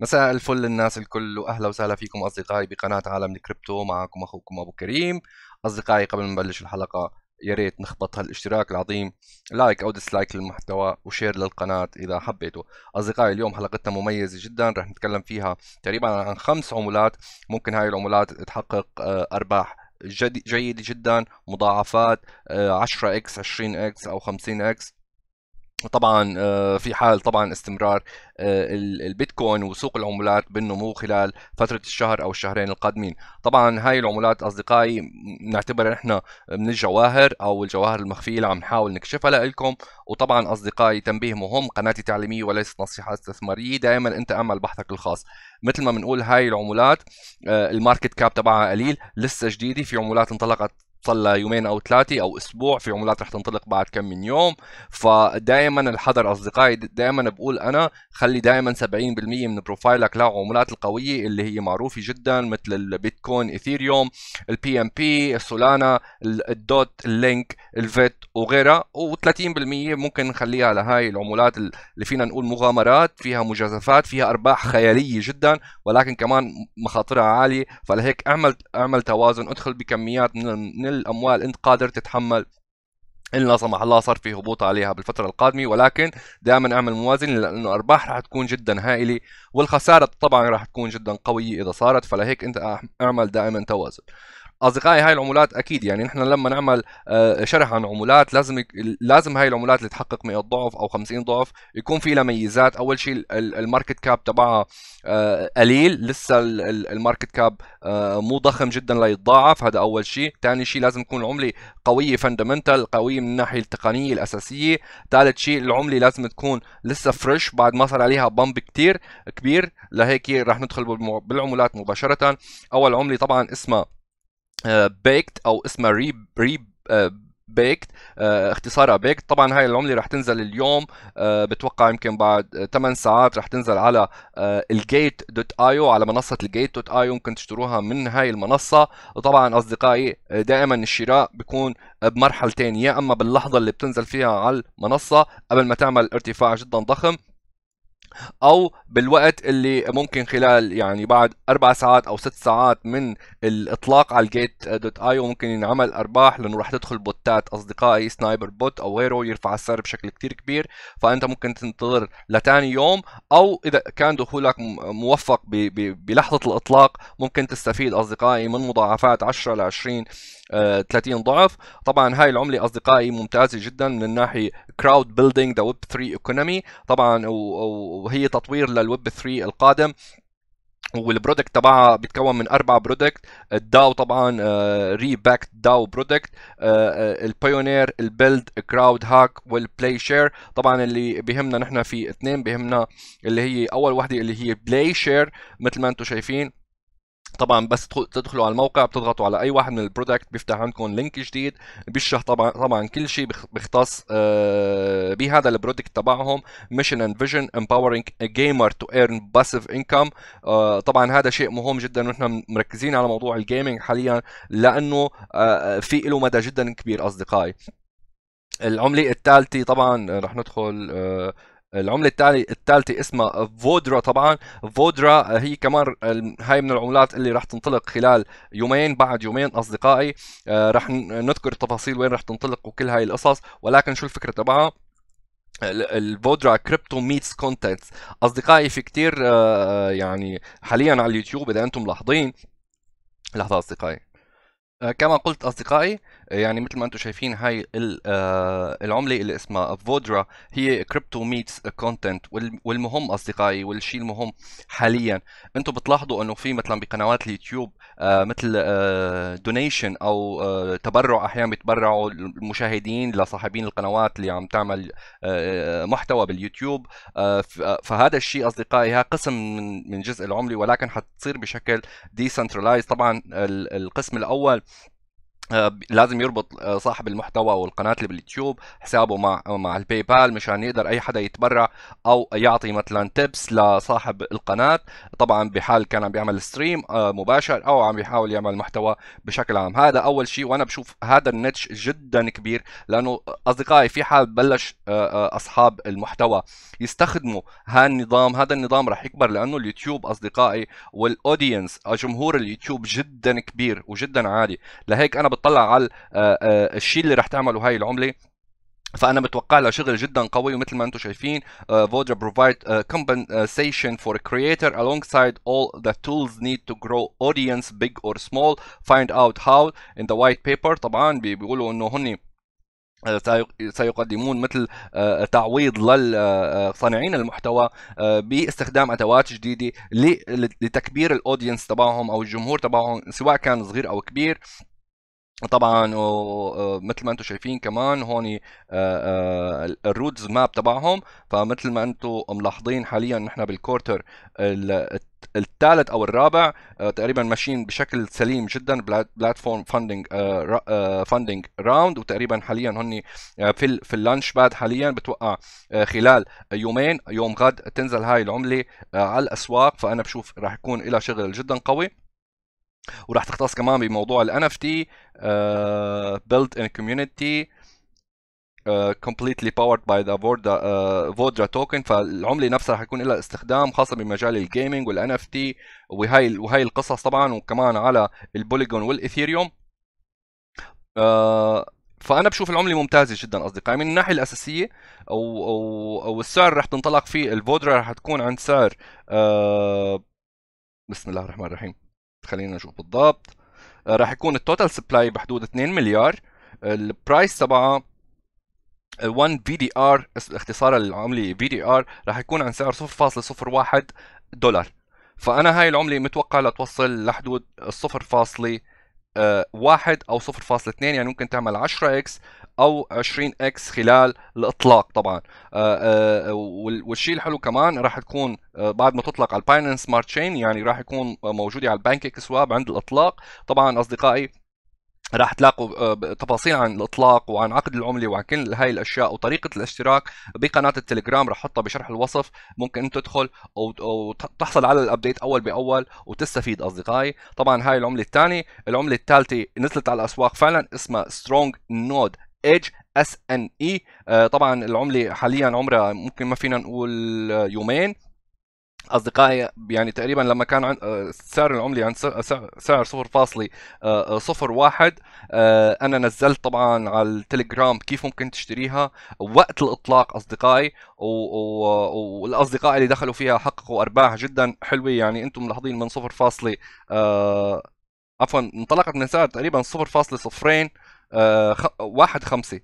مساء الفل الناس الكل واهلا وسهلا فيكم اصدقائي بقناه عالم الكريبتو معكم اخوكم ابو كريم اصدقائي قبل ما نبلش الحلقه يا ريت نخبط هالاشتراك العظيم لايك او ديسلايك للمحتوى وشير للقناه اذا حبيتوا اصدقائي اليوم حلقتنا مميزه جدا رح نتكلم فيها تقريبا عن خمس عملات ممكن هاي العملات تحقق آه، ارباح جيدة جدا مضاعفات 10 آه، اكس 20 اكس او 50 اكس طبعا آه، في حال طبعا استمرار آه، البيتكوين وسوق العملات بالنمو خلال فتره الشهر او الشهرين القادمين طبعا هاي العملات اصدقائي نعتبر نحن من الجواهر او الجواهر المخفيه اللي عم نحاول نكشفها لكم وطبعا اصدقائي تنبيه مهم قناتي تعليميه وليست نصيحه استثماريه دائما انت اعمل بحثك الخاص مثل ما بنقول هاي العملات آه، الماركت كاب تبعها قليل لسه جديده في عملات انطلقت لها يومين او ثلاثه او اسبوع في عملات رح تنطلق بعد كم من يوم فدائما الحذر اصدقائي دائما بقول انا خلي دائما 70% من بروفايلك لعملات القويه اللي هي معروفه جدا مثل البيتكوين ايثيريوم البي ام بي السولانا الدوت اللينك الفيت وغيرها و30% ممكن نخليها لهاي العملات اللي فينا نقول مغامرات فيها مجازفات فيها ارباح خياليه جدا ولكن كمان مخاطرها عاليه فلهيك اعمل اعمل توازن ادخل بكميات من الاموال انت قادر تتحمل ان لا سمح الله صار في هبوط عليها بالفتره القادمه ولكن دائما اعمل موازنه لانه الارباح راح تكون جدا هائله والخساره طبعا راح تكون جدا قويه اذا صارت فلهيك انت اعمل دائما توازن اصدقائي هاي العمولات اكيد يعني نحن لما نعمل آه، شرح عن عمولات لازم لازم هاي العمولات اللي تحقق 100 ضعف او 50 ضعف يكون في لها ميزات اول شيء الماركت كاب تبعها آه، قليل لسه الماركت كاب آه، مو ضخم جدا ليتضاعف هذا اول شيء ثاني شيء لازم تكون العمله قويه فاندمنتال قويه من الناحيه التقنيه الاساسيه ثالث شيء العمله لازم تكون لسه فريش بعد ما صار عليها بامب كتير كبير لهيك رح ندخل بالعمولات مباشره اول عمله طبعا اسمها بيكت آه، او اسمها ري ري بيكت اختصارها بيكت طبعا هاي العمله رح تنزل اليوم آه، بتوقع يمكن بعد 8 ساعات رح تنزل على الجيت دوت ايو على منصه الجيت دوت ايو ممكن تشتروها من هاي المنصه وطبعا اصدقائي آه، دائما الشراء بيكون بمرحلتين يا اما باللحظه اللي بتنزل فيها على المنصه قبل ما تعمل ارتفاع جدا ضخم او بالوقت اللي ممكن خلال يعني بعد اربع ساعات او ست ساعات من الاطلاق على الجيت دوت ايو ممكن ينعمل ارباح لانه راح تدخل بوتات اصدقائي سنايبر بوت او غيره يرفع السعر بشكل كتير كبير فانت ممكن تنتظر لتاني يوم او اذا كان دخولك موفق بلحظه الاطلاق ممكن تستفيد اصدقائي من مضاعفات 10 ل 20 30 ضعف طبعا هاي العمله اصدقائي ممتازه جدا من الناحيه كراود بيلدينج ذا ويب 3 ايكونومي طبعا وهي تطوير للويب 3 القادم والبرودكت تبعها بيتكون من اربع برودكت الداو طبعا ري آه، باك داو برودكت البايونير البيلد كراود هاك والبلاي شير طبعا اللي بيهمنا نحن في اثنين بيهمنا اللي هي اول وحده اللي هي بلاي شير مثل ما انتم شايفين طبعا بس تدخلوا على الموقع بتضغطوا على اي واحد من البرودكت بيفتح عندكم لينك جديد بيشرح طبعا طبعا كل شيء بيختص آه، بهذا البرودكت تبعهم ميشن اند فيجن امباورينج جيمر تو ايرن باسيف انكم طبعا هذا شيء مهم جدا ونحن مركزين على موضوع الجيمنج حاليا لانه آه، في له مدى جدا كبير اصدقائي العمله الثالثه طبعا آه، رح ندخل العمله الثالثه اسمها فودرا طبعا فودرا هي كمان هاي من العملات اللي راح تنطلق خلال يومين بعد يومين اصدقائي آه، راح نذكر التفاصيل وين راح تنطلق وكل هاي القصص ولكن شو الفكره تبعها الفودرا كريبتو ميتس كونتنت اصدقائي في كتير آه، آه، يعني حاليا على اليوتيوب اذا انتم ملاحظين لحظه اصدقائي كما قلت اصدقائي يعني مثل ما انتم شايفين هاي آه، العمله اللي اسمها فودرا هي كريبتو ميتس كونتنت والمهم اصدقائي والشيء المهم حاليا انتم بتلاحظوا انه في مثلا بقنوات اليوتيوب آه، مثل دونيشن آه، او تبرع احيانا بيتبرعوا المشاهدين لصاحبين القنوات اللي عم تعمل محتوى باليوتيوب فهذا الشيء اصدقائي ها قسم من جزء العمله ولكن حتصير بشكل ديسنترلايز طبعا القسم الاول آه، لازم يربط آه، صاحب المحتوى او القناه اللي باليوتيوب حسابه مع مع الباي بال مشان يقدر اي حدا يتبرع او يعطي مثلا تيبس لصاحب القناه طبعا بحال كان عم بيعمل ستريم آه، مباشر او عم بيحاول يعمل محتوى بشكل عام هذا اول شيء وانا بشوف هذا النتش جدا كبير لانه اصدقائي في حال بلش اصحاب المحتوى يستخدموا هالنظام هذا النظام راح يكبر لانه اليوتيوب اصدقائي والاودينس جمهور اليوتيوب جدا كبير وجدا عالي لهيك انا بتطلع على آه، آه، الشيء اللي رح تعمله هاي العمله فانا متوقع لها شغل جدا قوي ومثل ما انتم شايفين فودرا آه، بروفايد compensation for a creator alongside all the tools need to grow audience big or small find out how in the white paper طبعا بيقولوا انه هن سيقدمون مثل تعويض للصانعين المحتوى باستخدام ادوات جديده لتكبير الاودينس تبعهم او الجمهور تبعهم سواء كان صغير او كبير طبعا ومثل ما انتم شايفين كمان هون آه، آه، الرودز ماب تبعهم فمثل ما انتم ملاحظين حاليا نحن بالكورتر الثالث او الرابع آه، تقريبا ماشيين بشكل سليم جدا بلاتفورم فاندنج فاندنج راوند وتقريبا حاليا هن في في اللانش باد حاليا بتوقع خلال يومين يوم غد تنزل هاي العمله على الاسواق فانا بشوف راح يكون لها شغل جدا قوي وراح تختص كمان بموضوع ال NFT uh, آه، built in community uh, completely powered by the Vodra, uh, Vodra token فالعملة نفسها رح يكون لها استخدام خاصة بمجال الجيمنج وال NFT وهي وهي القصص طبعا وكمان على البوليجون والإثيريوم uh, فانا بشوف العمله ممتازه جدا اصدقائي من الناحيه الاساسيه او او او السعر رح تنطلق فيه الفودرا رح تكون عند سعر آه بسم الله الرحمن الرحيم خلينا نشوف بالضبط آه، راح يكون التوتال سبلاي بحدود 2 مليار آه، البرايس تبعها 1 في دي ار آه، اختصارا للعمله في دي ار راح يكون عن سعر 0.01 دولار فانا هاي العمله متوقع لتوصل لحدود 0.1 او 0.2 يعني ممكن تعمل 10 اكس او 20 اكس خلال الاطلاق طبعا آه، آه، والشيء الحلو كمان راح تكون آه، بعد ما تطلق على الباينانس سمارت تشين يعني راح يكون موجوده على البانك اكس عند الاطلاق طبعا اصدقائي راح تلاقوا تفاصيل عن الاطلاق وعن عقد العمله وعن كل هاي الاشياء وطريقه الاشتراك بقناه التليجرام راح احطها بشرح الوصف ممكن انت تدخل وتحصل على الابديت اول باول وتستفيد اصدقائي طبعا هاي العمله الثانيه العمله الثالثه نزلت على الاسواق فعلا اسمها سترونج نود اتش اس ان اي طبعا العمله حاليا عمرها ممكن ما فينا نقول يومين اصدقائي يعني تقريبا لما كان عن آه، سعر العمله عند سعر 0.01 آه، آه، انا نزلت طبعا على التليجرام كيف ممكن تشتريها وقت الاطلاق اصدقائي والاصدقاء اللي دخلوا فيها حققوا ارباح جدا حلوه يعني انتم ملاحظين من 0. عفوا انطلقت من سعر تقريبا 0.02 آه، واحد خمسة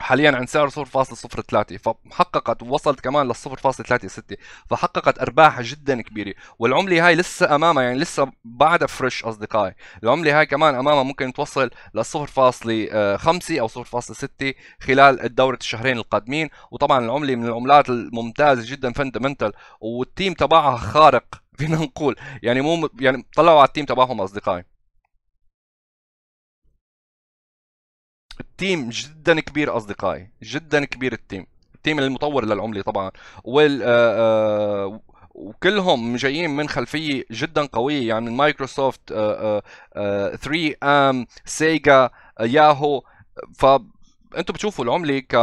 حاليا عند سعر 0.03 فحققت ووصلت كمان لل 0.36 فحققت ارباح جدا كبيره والعمله هاي لسه امامها يعني لسه بعدها فريش اصدقائي العمله هاي كمان امامها ممكن توصل لل 0.5 آه، او 0.6 خلال الدورة الشهرين القادمين وطبعا العمله من العملات الممتازه جدا فندمنتال والتيم تبعها خارق فينا نقول يعني مو يعني طلعوا على التيم تبعهم اصدقائي التيم جدا كبير اصدقائي جدا كبير التيم التيم المطور للعمله طبعا وال آه، آه، وكلهم جايين من خلفيه جدا قويه يعني من مايكروسوفت 3 آه، ام سيجا ياهو ف انتم بتشوفوا العمله ك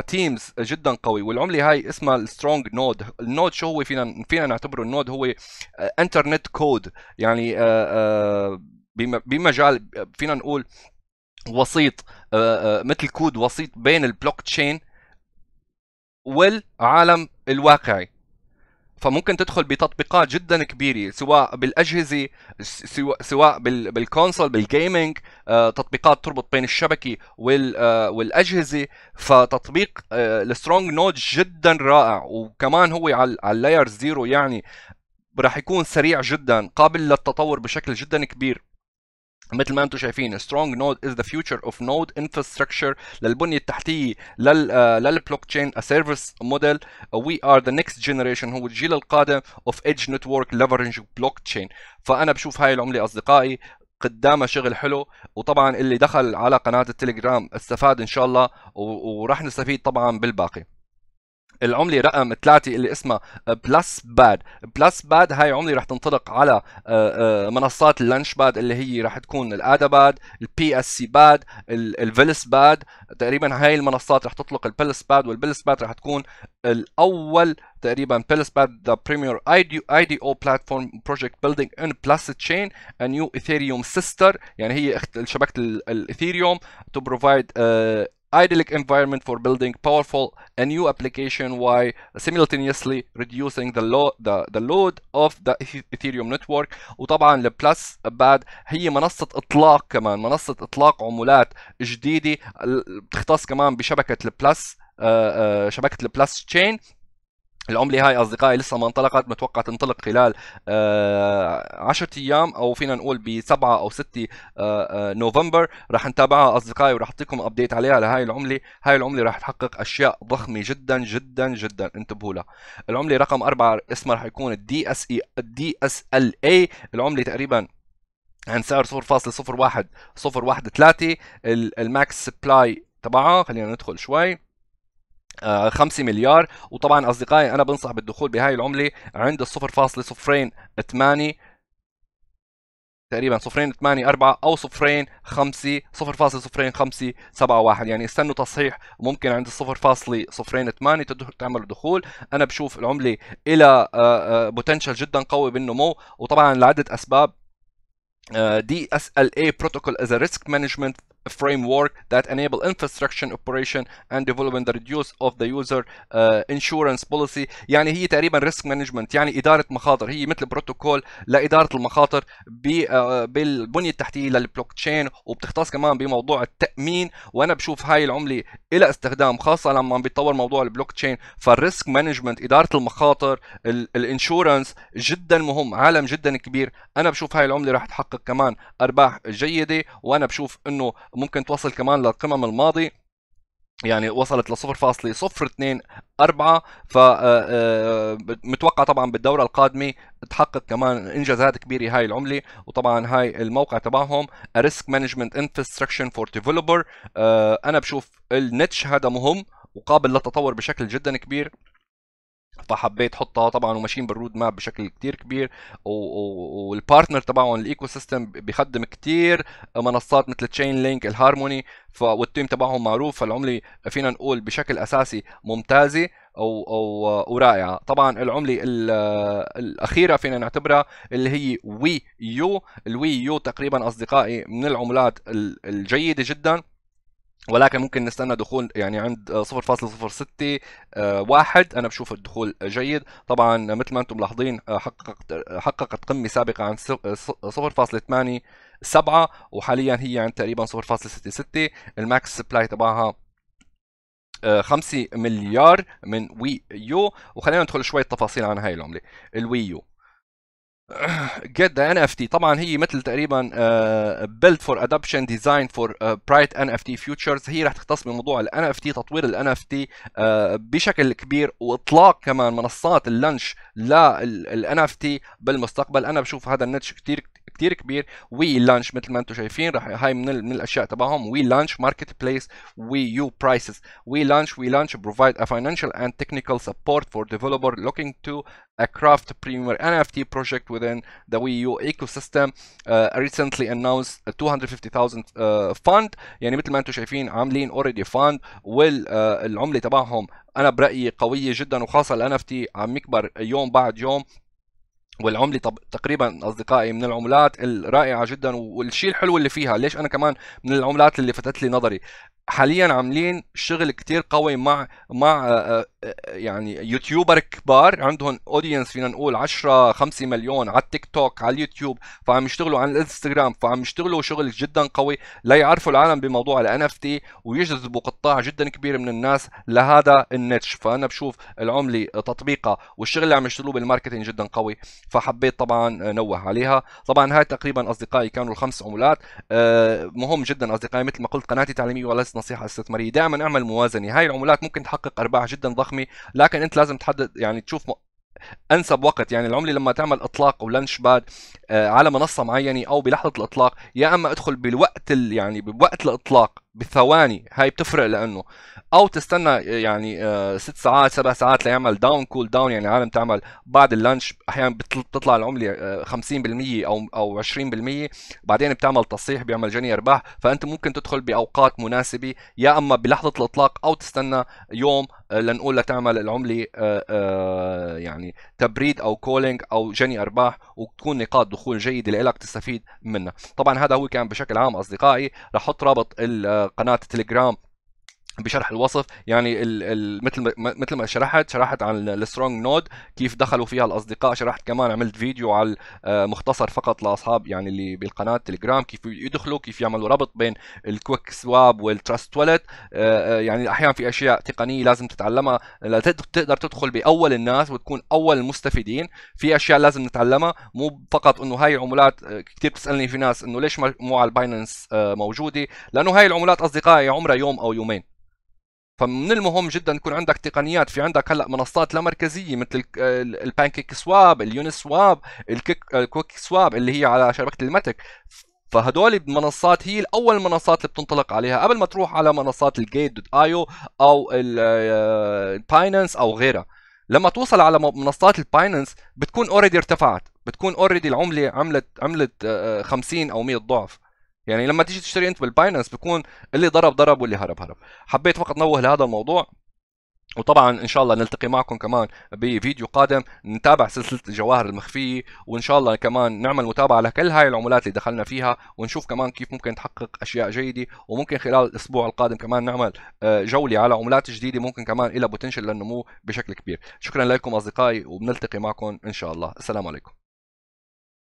كتيمز جدا قوي والعمله هاي اسمها السترونج نود النود شو هو فينا فينا نعتبره النود هو انترنت كود يعني بمجال فينا نقول وسيط آه، آه، مثل كود وسيط بين البلوك تشين والعالم الواقعي فممكن تدخل بتطبيقات جدا كبيره سواء بالاجهزه سواء سواء بالكونسول بالجيمنج آه، تطبيقات تربط بين الشبكه والاجهزه فتطبيق السترونج نود جدا رائع وكمان هو على اللاير زيرو يعني راح يكون سريع جدا قابل للتطور بشكل جدا كبير مثل ما انتم شايفين سترونج نود از ذا فيوتشر اوف نود انفراستراكشر للبنيه التحتيه لل للبلوك تشين سيرفيس موديل وي ار ذا نيكست جنريشن هو الجيل القادم اوف ايدج نتورك ليفرنج بلوك تشين فانا بشوف هاي العمله اصدقائي قدامها شغل حلو وطبعا اللي دخل على قناه التليجرام استفاد ان شاء الله وراح نستفيد طبعا بالباقي العمله رقم ثلاثة اللي اسمها بلس باد بلس باد هاي عمله رح تنطلق على آه، آه، منصات اللانش باد اللي هي رح تكون الادا باد البي اس سي باد الفيلس باد تقريبا هاي المنصات رح تطلق البلس باد والبلس باد رح تكون الاول تقريبا بلس باد ذا بريمير اي دي اي دي او بلاتفورم بروجكت بيلدينج ان بلس تشين ا نيو ايثيريوم سيستر يعني هي شبكه الايثيريوم تو بروفايد idyllic environment for building powerful a new application while simultaneously reducing the, lo the, the load of the ethereum network وطبعا البلس بعد هي منصة اطلاق كمان منصة اطلاق عمولات جديدة بتختص كمان بشبكة البلس شبكة البلس تشين العملة هاي أصدقائي لسه ما انطلقت متوقع تنطلق خلال 10 آه، أيام أو فينا نقول ب 7 أو 6 آه، آه، نوفمبر رح نتابعها أصدقائي ورح أعطيكم أبديت عليها لهاي العملة هاي العملة رح تحقق أشياء ضخمة جدا جدا جدا انتبهوا لها العملة رقم أربعة اسمها رح يكون الدي اس اي الدي اس ال e، اي العملة تقريبا عن سعر واحد ثلاثة الماكس سبلاي تبعها خلينا ندخل شوي 5 آه، مليار وطبعا اصدقائي انا بنصح بالدخول بهاي العمله عند ال 0.08 تقريبا صفرين 8 4 او صفرين 5 صفر فاصلة صفرين 5 7 1 يعني استنوا تصحيح ممكن عند الصفر 0.08 صفرين 8 تعملوا دخول انا بشوف العمله الى بوتنشل آه، آه، جدا قوي بالنمو وطبعا لعده اسباب ال اي بروتوكول از ا ريسك مانجمنت فريم ورك ذات انيبل انفراستراكشر اوبريشن اند ديفلوبمنت ذا ريديوس اوف ذا يوزر انشورنس بوليسي يعني هي تقريبا ريسك مانجمنت يعني اداره مخاطر هي مثل بروتوكول لاداره المخاطر آه، بالبنيه التحتيه للبلوك تشين وبتختص كمان بموضوع التامين وانا بشوف هاي العمله لها استخدام خاصه لما عم بيتطور موضوع البلوك تشين فالريسك مانجمنت اداره المخاطر الانشورنس جدا مهم عالم جدا كبير انا بشوف هاي العمله راح تحقق تحقق كمان ارباح جيده وانا بشوف انه ممكن توصل كمان للقمم الماضي يعني وصلت ل 0.024 ف آه، آه، متوقع طبعا بالدوره القادمه تحقق كمان انجازات كبيره هاي العمله وطبعا هاي الموقع تبعهم ريسك مانجمنت انفراستراكشر فور ديفلوبر انا بشوف النتش هذا مهم وقابل للتطور بشكل جدا كبير فحبيت حطها طبعا وماشيين بالرود ماب بشكل كتير كبير والبارتنر تبعهم الايكو سيستم بيخدم كتير منصات مثل تشين لينك الهارموني والتيم تبعهم معروف فالعمله فينا نقول بشكل اساسي ممتازه او او ورائعه طبعا العمله الاخيره فينا نعتبرها اللي هي وي يو الوي يو تقريبا اصدقائي من العملات الجيده جدا ولكن ممكن نستنى دخول يعني عند 0.061 آه، واحد انا بشوف الدخول جيد طبعا مثل ما انتم ملاحظين آه، حققت آه، حققت قمه سابقه عند 0.87 وحاليا هي عند تقريبا 0.66 الماكس سبلاي تبعها 5 مليار من وي يو وخلينا ندخل شوي تفاصيل عن هاي العمله الوي يو get the NFT طبعا هي مثل تقريبا بيلد فور ادابشن ديزاين فور برايت ان اف تي فيوتشرز هي رح تختص بموضوع الان اف تي تطوير الان اف تي آه، بشكل كبير واطلاق كمان منصات اللانش للان اف تي بالمستقبل انا بشوف هذا النتش كثير كثير كبير وي لانش مثل ما انتم شايفين رح هاي من, من الاشياء تبعهم وي لانش ماركت بليس وي يو برايسز وي لانش وي لانش بروفايد ا فاينانشال اند تكنيكال سبورت فور ديفلوبر لوكينج تو a craft premier NFT project within the Wii U ecosystem uh, recently announced a 250,000 uh, fund يعني مثل ما انتم شايفين عاملين already fund والعمله تبعهم انا برايي قويه جدا وخاصه الان NFT عم يكبر يوم بعد يوم والعملة طب تقريبا أصدقائي من العملات الرائعة جدا والشيء الحلو اللي فيها ليش أنا كمان من العملات اللي فتت لي نظري حاليا عاملين شغل كتير قوي مع مع يعني يوتيوبر كبار عندهم اودينس فينا نقول 10 5 مليون على التيك توك على اليوتيوب فعم يشتغلوا على الانستغرام فعم يشتغلوا شغل جدا قوي ليعرفوا العالم بموضوع الان اف تي ويجذبوا قطاع جدا كبير من الناس لهذا النتش فانا بشوف العمله تطبيقها والشغل اللي عم يشتغلوه بالماركتينج جدا قوي فحبيت طبعا آه، نوه عليها طبعا هاي تقريبا اصدقائي كانوا الخمس عملات آه، مهم جدا اصدقائي مثل ما قلت قناتي تعليميه وليست نصيحه استثماريه دائما اعمل موازنه هاي العملات ممكن تحقق ارباح جدا ضخمه لكن انت لازم تحدد يعني تشوف انسب وقت يعني العمله لما تعمل اطلاق او لانش باد آه، على منصه معينه او بلحظه الاطلاق يا اما ادخل بالوقت يعني بوقت الاطلاق بثواني هاي بتفرق لانه او تستنى يعني آه، ست ساعات سبع ساعات ليعمل داون كول داون يعني عالم تعمل بعد اللانش احيانا بتطلع العمله 50% آه، او او 20% بعدين بتعمل تصحيح بيعمل جني ارباح فانت ممكن تدخل باوقات مناسبه يا اما بلحظه الاطلاق او تستنى يوم آه، لنقول لتعمل العمله يعني تبريد او كولينج او جني ارباح وتكون نقاط دخول جيده لك تستفيد منها طبعا هذا هو كان بشكل عام اصدقائي رح احط رابط ال قناه تليجرام بشرح الوصف يعني ال ال مثل ما مثل ما شرحت شرحت عن السترونج نود كيف دخلوا فيها الاصدقاء شرحت كمان عملت فيديو على آه، مختصر فقط لاصحاب يعني اللي بالقناه تليجرام كيف يدخلوا كيف يعملوا ربط بين الكويك سواب والتراست والت يعني احيانا في اشياء تقنيه لازم تتعلمها تقدر تدخل باول الناس وتكون اول المستفيدين في اشياء لازم نتعلمها مو فقط انه هاي العملات آه، كثير بتسالني في ناس انه ليش مو على الباينانس آه، موجوده لانه هاي العملات اصدقائي عمرها يوم او يومين فمن المهم جدا يكون عندك تقنيات في عندك هلا منصات لا مركزيه مثل البانكيك سواب اليونس سواب الكويك سواب اللي هي على شبكه الماتك فهدول المنصات هي الاول منصات اللي بتنطلق عليها قبل ما تروح على منصات الجيت دوت ايو او الباينانس آه، او غيرها لما توصل على منصات الباينانس بتكون اوريدي ارتفعت بتكون اوريدي العمله عملت عملت 50 آه، او 100 ضعف يعني لما تيجي تشتري انت بالباينانس بيكون اللي ضرب ضرب واللي هرب هرب حبيت فقط نوه لهذا الموضوع وطبعا ان شاء الله نلتقي معكم كمان بفيديو قادم نتابع سلسله الجواهر المخفيه وان شاء الله كمان نعمل متابعه لكل هاي العملات اللي دخلنا فيها ونشوف كمان كيف ممكن تحقق اشياء جيده وممكن خلال الاسبوع القادم كمان نعمل آه، جوله على عملات جديده ممكن كمان لها بوتنشل للنمو بشكل كبير شكرا لكم اصدقائي وبنلتقي معكم ان شاء الله السلام عليكم